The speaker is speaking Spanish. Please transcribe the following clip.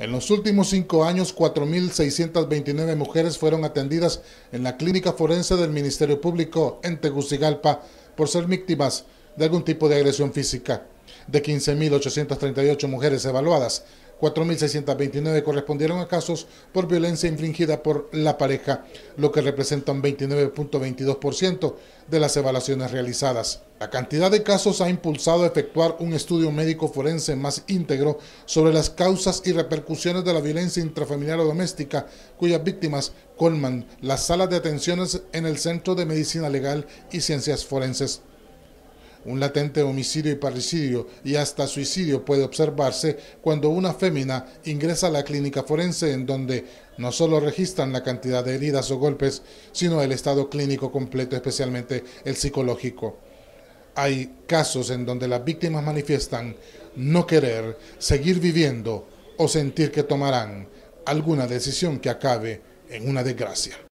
En los últimos cinco años, 4.629 mujeres fueron atendidas en la clínica forense del Ministerio Público en Tegucigalpa por ser víctimas de algún tipo de agresión física. De 15.838 mujeres evaluadas, 4.629 correspondieron a casos por violencia infringida por la pareja, lo que representa un 29.22% de las evaluaciones realizadas. La cantidad de casos ha impulsado a efectuar un estudio médico forense más íntegro sobre las causas y repercusiones de la violencia intrafamiliar o doméstica, cuyas víctimas colman las salas de atenciones en el Centro de Medicina Legal y Ciencias Forenses un latente homicidio y parricidio y hasta suicidio puede observarse cuando una fémina ingresa a la clínica forense en donde no solo registran la cantidad de heridas o golpes, sino el estado clínico completo, especialmente el psicológico. Hay casos en donde las víctimas manifiestan no querer seguir viviendo o sentir que tomarán alguna decisión que acabe en una desgracia.